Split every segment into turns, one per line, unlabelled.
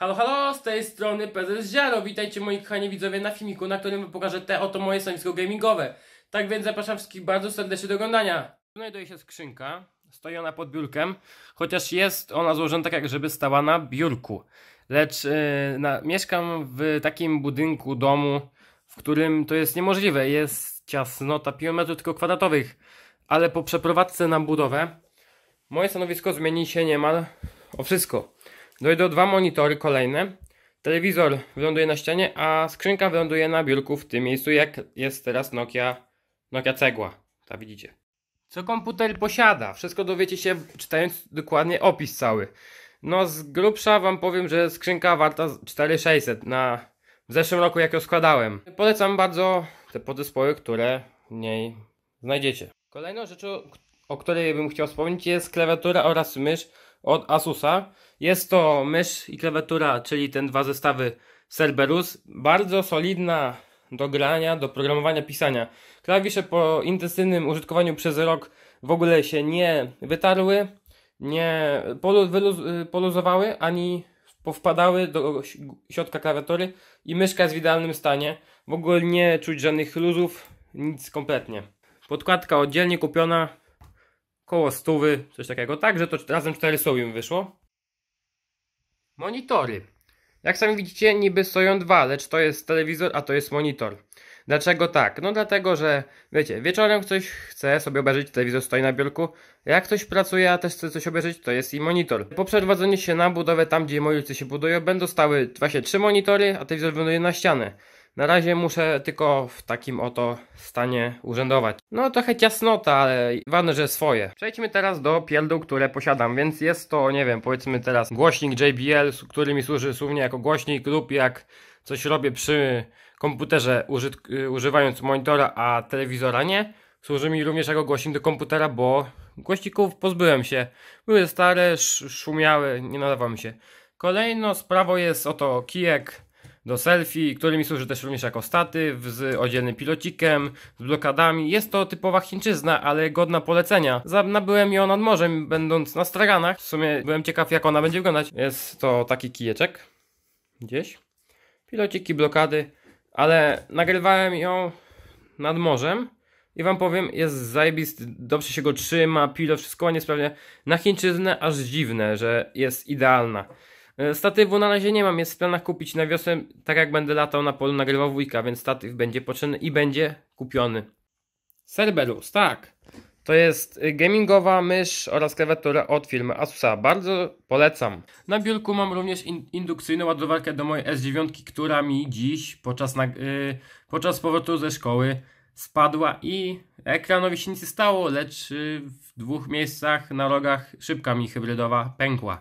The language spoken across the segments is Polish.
Halo, halo, z tej strony prezes Ziaro. Witajcie moi kochani widzowie na filmiku, na którym pokażę te oto moje stanowisko gamingowe. Tak więc zapraszam wszystkich bardzo serdecznie do oglądania. Znajduje się skrzynka, stoi ona pod biurkiem, chociaż jest ona złożona tak jak żeby stała na biurku. Lecz yy, na, mieszkam w takim budynku, domu, w którym to jest niemożliwe. Jest ciasnota kilometrów tylko kwadratowych, ale po przeprowadzce na budowę moje stanowisko zmieni się niemal o wszystko. No Dojdą dwa monitory kolejne. Telewizor wyląduje na ścianie, a skrzynka wyląduje na biurku w tym miejscu, jak jest teraz Nokia, Nokia cegła. Ta widzicie. Co komputer posiada? Wszystko dowiecie się czytając dokładnie opis cały. No z grubsza wam powiem, że skrzynka warta 4600 na w zeszłym roku jak ją składałem. Polecam bardzo te podzespoły, które w niej znajdziecie. Kolejną rzeczą, o której bym chciał wspomnieć jest klawiatura oraz mysz od Asusa. Jest to mysz i klawiatura, czyli ten dwa zestawy Cerberus. Bardzo solidna do grania, do programowania, pisania. Klawisze po intensywnym użytkowaniu przez rok w ogóle się nie wytarły, nie poluzowały, ani powpadały do środka klawiatury i myszka jest w idealnym stanie. W ogóle nie czuć żadnych luzów, nic kompletnie. Podkładka oddzielnie kupiona, koło stówy, coś takiego. Także to razem 4 stół wyszło. Monitory. Jak sami widzicie, niby stoją dwa, lecz to jest telewizor, a to jest monitor. Dlaczego tak? No dlatego, że wiecie, wieczorem ktoś chce sobie obejrzeć, telewizor stoi na biurku. Jak ktoś pracuje, a też chce coś obejrzeć, to jest i monitor. Po przeprowadzeniu się na budowę, tam gdzie molicy się budują, będą stały właśnie trzy monitory, a telewizor wyląduje na ścianę. Na razie muszę tylko w takim oto stanie urzędować. No trochę ciasnota, ale ważne, że swoje. Przejdźmy teraz do pierdół, które posiadam, więc jest to, nie wiem, powiedzmy teraz głośnik JBL, który mi służy słownie jako głośnik lub jak coś robię przy komputerze y, używając monitora, a telewizora nie. Służy mi również jako głośnik do komputera, bo głośników pozbyłem się. Były stare, sz szumiały, nie nadawały mi się. Kolejno sprawą jest oto kijek do selfie, który mi służy też również jako statyw z oddzielnym pilocikiem, z blokadami. Jest to typowa chińczyzna, ale godna polecenia. Nabyłem ją nad morzem, będąc na straganach. W sumie byłem ciekaw, jak ona będzie wyglądać. Jest to taki kijeczek. Gdzieś. Pilociki, blokady. Ale nagrywałem ją nad morzem. I wam powiem, jest zajebisty, dobrze się go trzyma, pilo, wszystko niesprawnie. Na chińczyznę aż dziwne, że jest idealna. E, statywu na razie nie mam, jest w planach kupić na wiosnę, tak jak będę latał na polu nagrywał wujka, więc statyw będzie potrzebny i będzie kupiony. Cerberus, tak. To jest gamingowa mysz oraz klawiatura od firmy Asusa. Bardzo polecam. Na biurku mam również in indukcyjną ładowarkę do mojej S9, która mi dziś podczas, yy, podczas powrotu ze szkoły spadła i ekranowi się nic nie stało, lecz yy, w dwóch miejscach na rogach szybka mi hybrydowa pękła.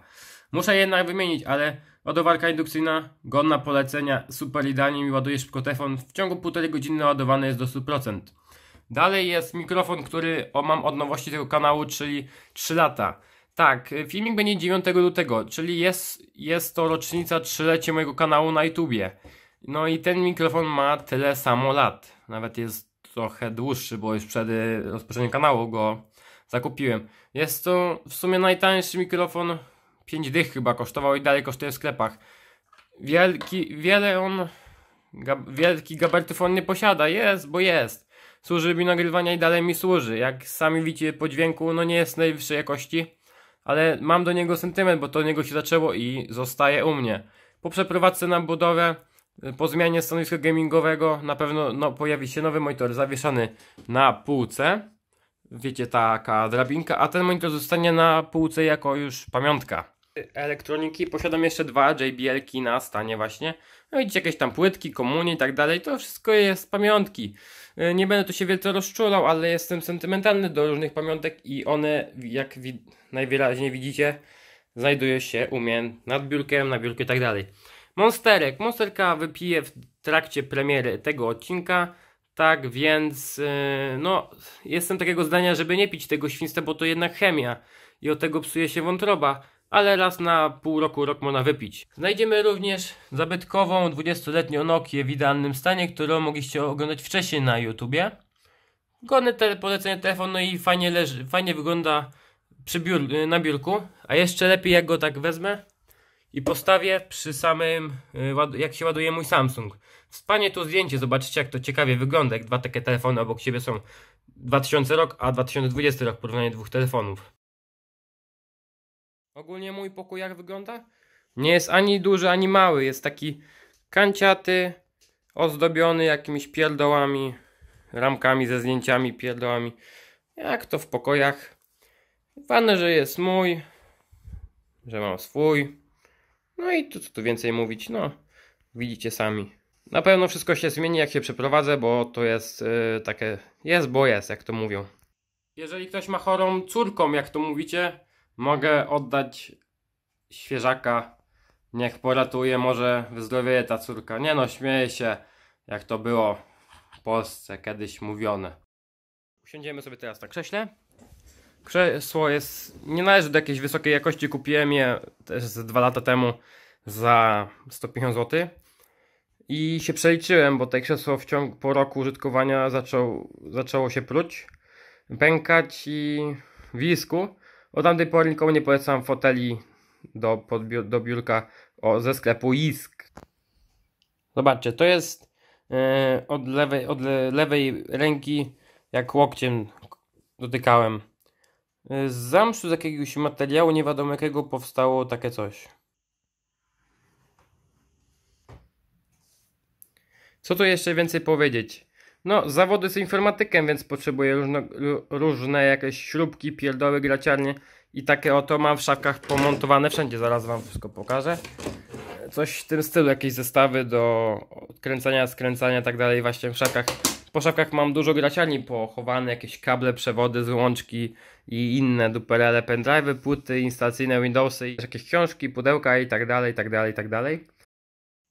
Muszę jednak wymienić, ale ładowarka indukcyjna, godna polecenia, super idealnie mi ładuje szybko telefon. W ciągu półtorej godziny ładowany jest do 100%. Dalej jest mikrofon, który mam od nowości tego kanału, czyli 3 lata. Tak, y, filmik będzie 9 lutego, czyli jest, jest to rocznica 3-lecie mojego kanału na YouTubie. No i ten mikrofon ma tyle samo lat. Nawet jest trochę dłuższy, bo już przed y, rozpoczęciem kanału go zakupiłem. Jest to w sumie najtańszy mikrofon 5 dych chyba kosztował i dalej kosztuje w sklepach. Wielki, wiele on, gab, wielki gabarytów on nie posiada, jest, bo jest. Służy mi nagrywania i dalej mi służy. Jak sami widzicie po dźwięku, no nie jest najwyższej jakości, ale mam do niego sentyment, bo to do niego się zaczęło i zostaje u mnie. Po przeprowadzce na budowę, po zmianie stanowiska gamingowego, na pewno no, pojawi się nowy monitor zawieszany na półce wiecie, taka drabinka, a ten monitor zostanie na półce jako już pamiątka elektroniki. Posiadam jeszcze dwa JBL-ki na stanie właśnie. No i jakieś tam płytki, komunie i tak dalej. To wszystko jest pamiątki. Y, nie będę tu się wielce rozczulał, ale jestem sentymentalny do różnych pamiątek i one, jak wi najwyraźniej widzicie, znajduje się u mnie nad biurkiem, na biurku i tak dalej. Monsterek. Monsterka wypije w trakcie premiery tego odcinka. Tak więc, y, no, jestem takiego zdania, żeby nie pić tego świństwa, bo to jednak chemia i od tego psuje się wątroba ale raz na pół roku, rok można wypić. Znajdziemy również zabytkową 20-letnią Nokię w idealnym stanie, którą mogliście oglądać wcześniej na YouTubie. Godny te polecenie telefon, no i fajnie, leży, fajnie wygląda przy biur, na biurku, a jeszcze lepiej jak go tak wezmę i postawię przy samym, y, jak się ładuje mój Samsung. Wspanie tu zdjęcie, zobaczycie jak to ciekawie wygląda, jak dwa takie telefony obok siebie są 2000 rok, a 2020 rok, porównanie dwóch telefonów. Ogólnie mój pokój jak wygląda? Nie jest ani duży, ani mały. Jest taki kanciaty, ozdobiony jakimiś pierdołami, ramkami ze zdjęciami, pierdołami. Jak to w pokojach. Ważne, że jest mój, że mam swój. No i tu co tu więcej mówić, no widzicie sami. Na pewno wszystko się zmieni jak się przeprowadzę, bo to jest yy, takie jest bo jest, jak to mówią. Jeżeli ktoś ma chorą córką, jak to mówicie, Mogę oddać świeżaka. Niech poratuje, może wyzdrowieje ta córka. Nie no, śmieję się, jak to było w Polsce kiedyś mówione. Usiądziemy sobie teraz na krześle. Krzesło jest, nie należy do jakiejś wysokiej jakości, kupiłem je też z dwa lata temu za 150 zł. I się przeliczyłem, bo te krzesło w ciągu, po roku użytkowania zaczął, zaczęło się pruć, pękać i w od tamtej pory nikomu nie polecam foteli do, pod, do biurka o, ze sklepu Isk. Zobaczcie, to jest yy, od, lewej, od lewej ręki, jak łokciem dotykałem. Z e, zamszu, z jakiegoś materiału, nie wiadomo jakiego, powstało takie coś. Co tu jeszcze więcej powiedzieć? No, zawody z informatykiem, więc potrzebuję różno, różne jakieś śrubki, pierdoły, graciarnie i takie oto mam w szafkach pomontowane wszędzie, zaraz Wam wszystko pokażę. Coś w tym stylu, jakieś zestawy do odkręcania, skręcania i tak dalej właśnie w szafkach. Po szafkach mam dużo graciarni pochowane, jakieś kable, przewody, złączki i inne duperele, pendrive, płyty instalacyjne, Windowsy, jakieś książki, pudełka i tak dalej, i tak dalej, i tak dalej.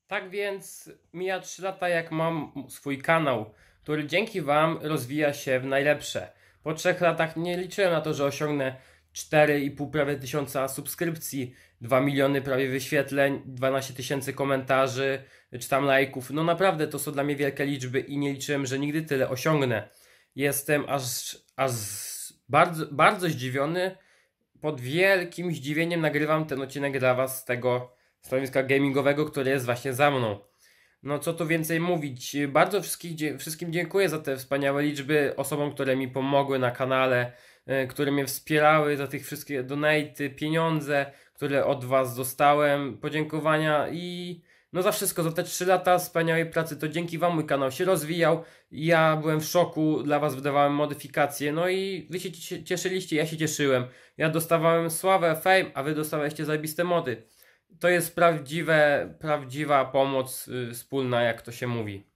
Tak więc mija 3 lata, jak mam swój kanał, który dzięki Wam rozwija się w najlepsze. Po 3 latach nie liczyłem na to, że osiągnę 4,5 prawie tysiąca subskrypcji, 2 miliony prawie wyświetleń, 12 tysięcy komentarzy, czy tam lajków. No naprawdę to są dla mnie wielkie liczby i nie liczyłem, że nigdy tyle osiągnę. Jestem aż, aż bardzo, bardzo zdziwiony. Pod wielkim zdziwieniem nagrywam ten odcinek dla Was z tego stanowiska gamingowego, które jest właśnie za mną. No co tu więcej mówić, bardzo wszystkim dziękuję za te wspaniałe liczby, osobom, które mi pomogły na kanale, e, które mnie wspierały, za tych wszystkie donaty, pieniądze, które od Was dostałem, podziękowania i no za wszystko, za te 3 lata wspaniałej pracy, to dzięki Wam mój kanał się rozwijał, ja byłem w szoku, dla Was wydawałem modyfikacje, no i Wy się cieszyliście, ja się cieszyłem, ja dostawałem sławę, fame, a Wy dostawaliście zajebiste mody to jest prawdziwe, prawdziwa pomoc y, wspólna, jak to się mówi.